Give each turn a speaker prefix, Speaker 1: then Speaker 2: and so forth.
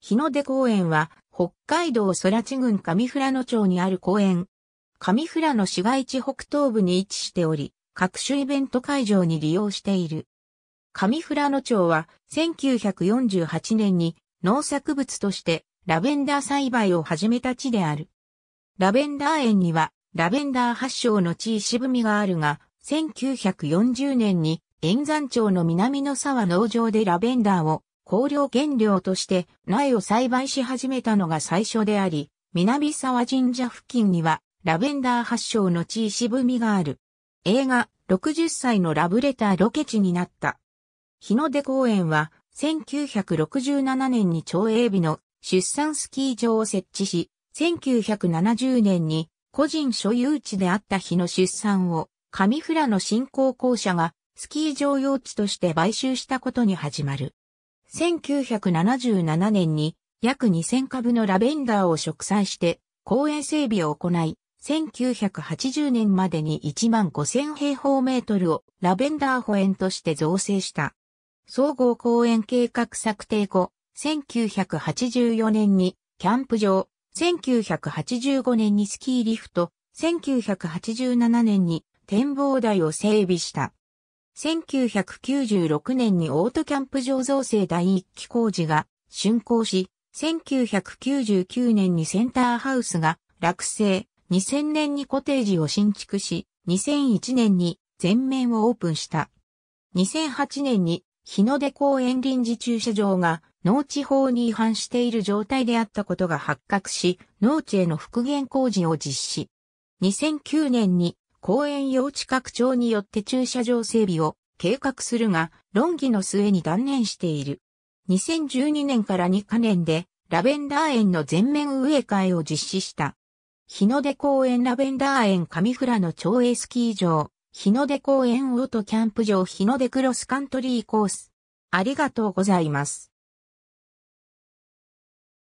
Speaker 1: 日の出公園は、北海道空地郡上富良野町にある公園。上富良野市街地北東部に位置しており、各種イベント会場に利用している。上富良野町は、1948年に農作物としてラベンダー栽培を始めた地である。ラベンダー園には、ラベンダー発祥の地石踏みがあるが、1940年に、円山町の南の沢農場でラベンダーを香料原料として苗を栽培し始めたのが最初であり、南沢神社付近にはラベンダー発祥の地石踏みがある。映画60歳のラブレターロケ地になった。日の出公園は1967年に町営日の出産スキー場を設置し、1970年に個人所有地であった日の出産を上富良の新興公社がスキー場用地として買収したことに始まる。1977年に約2000株のラベンダーを植栽して公園整備を行い、1980年までに1万5000平方メートルをラベンダー保園として造成した。総合公園計画策定後、1984年にキャンプ場、1985年にスキーリフト、1987年に展望台を整備した。1996年にオートキャンプ場造成第一期工事が竣工し、1999年にセンターハウスが落成、2000年にコテージを新築し、2001年に全面をオープンした。2008年に日の出公園臨時駐車場が農地法に違反している状態であったことが発覚し、農地への復元工事を実施。2009年に公園用地拡張によって駐車場整備を計画するが、論議の末に断念している。2012年から2カ年で、ラベンダー園の全面植え替えを実施した。日の出公園ラベンダー園上富良野町営スキー場、日の出公園オートキャンプ場日の出クロスカントリーコース。ありがとうございます。